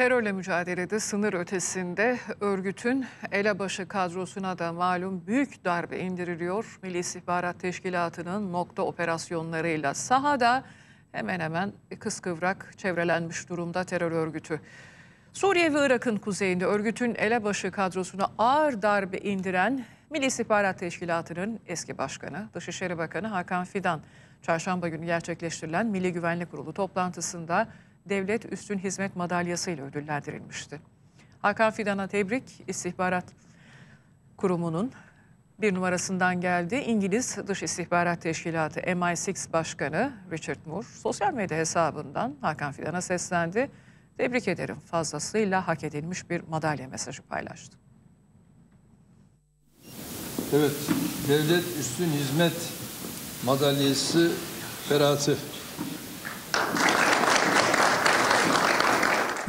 Terörle mücadelede sınır ötesinde örgütün elebaşı kadrosuna da malum büyük darbe indiriliyor. Milli İstihbarat Teşkilatı'nın nokta operasyonlarıyla sahada hemen hemen kıskıvrak çevrelenmiş durumda terör örgütü. Suriye ve Irak'ın kuzeyinde örgütün elebaşı kadrosuna ağır darbe indiren Milli İstihbarat Teşkilatı'nın eski başkanı, Dışişleri Bakanı Hakan Fidan, çarşamba günü gerçekleştirilen Milli Güvenlik Kurulu toplantısında Devlet Üstün Hizmet Madalyası ile ödüllendirilmişti. Hakan Fidan'a tebrik istihbarat kurumunun bir numarasından geldi. İngiliz Dış İstihbarat Teşkilatı MI6 Başkanı Richard Moore sosyal medya hesabından Hakan Fidan'a seslendi. Tebrik ederim fazlasıyla hak edilmiş bir madalya mesajı paylaştı. Evet, Devlet Üstün Hizmet Madalyası Ferhat'ı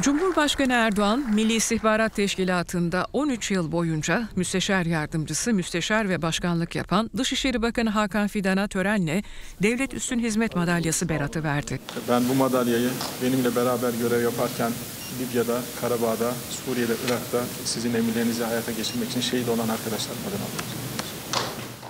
Cumhurbaşkanı Erdoğan, Milli İstihbarat Teşkilatı'nda 13 yıl boyunca müsteşar yardımcısı, müsteşar ve başkanlık yapan Dışişleri Bakanı Hakan Fidan'a törenle Devlet Üstün Hizmet Madalyası beratı verdi. Ben bu madalyayı benimle beraber görev yaparken Libya'da, Karabağ'da, Suriye'de, Irak'ta sizin emirlerinizi hayata geçirmek için şehit olan arkadaşlar adına alıyorum.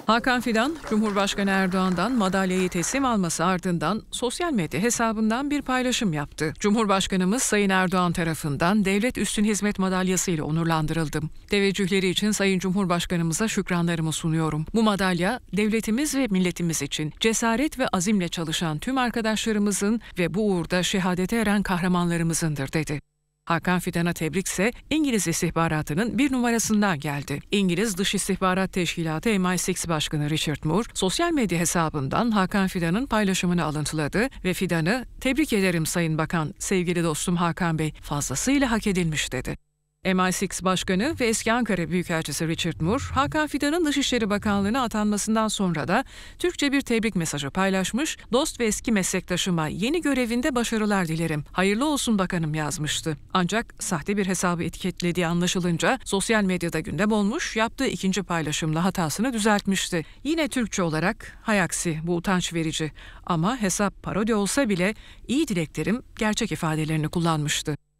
Hakan Fidan, Cumhurbaşkanı Erdoğan'dan madalyayı teslim alması ardından sosyal medya hesabından bir paylaşım yaptı. Cumhurbaşkanımız Sayın Erdoğan tarafından Devlet Üstün Hizmet Madalyası ile onurlandırıldım. Teveccühleri için Sayın Cumhurbaşkanımıza şükranlarımı sunuyorum. Bu madalya devletimiz ve milletimiz için cesaret ve azimle çalışan tüm arkadaşlarımızın ve bu uğurda şehadete eren kahramanlarımızındır dedi. Hakan Fidan'a tebrikse İngiliz istihbaratının bir numarasından geldi. İngiliz Dış İstihbarat Teşkilatı MI6 Başkanı Richard Moore sosyal medya hesabından Hakan Fidan'ın paylaşımını alıntıladı ve Fidan'ı "Tebrik ederim Sayın Bakan, sevgili dostum Hakan Bey, fazlasıyla hak edilmiş." dedi. MI6 Başkanı ve eski Ankara Büyükelçisi Richard Moore, Hakan Fidan'ın Dışişleri Bakanlığı'na atanmasından sonra da Türkçe bir tebrik mesajı paylaşmış, dost ve eski meslektaşıma yeni görevinde başarılar dilerim, hayırlı olsun bakanım yazmıştı. Ancak sahte bir hesabı etiketlediği anlaşılınca sosyal medyada gündem olmuş, yaptığı ikinci paylaşımla hatasını düzeltmişti. Yine Türkçe olarak hayaksi bu utanç verici ama hesap parodi olsa bile iyi dileklerim gerçek ifadelerini kullanmıştı.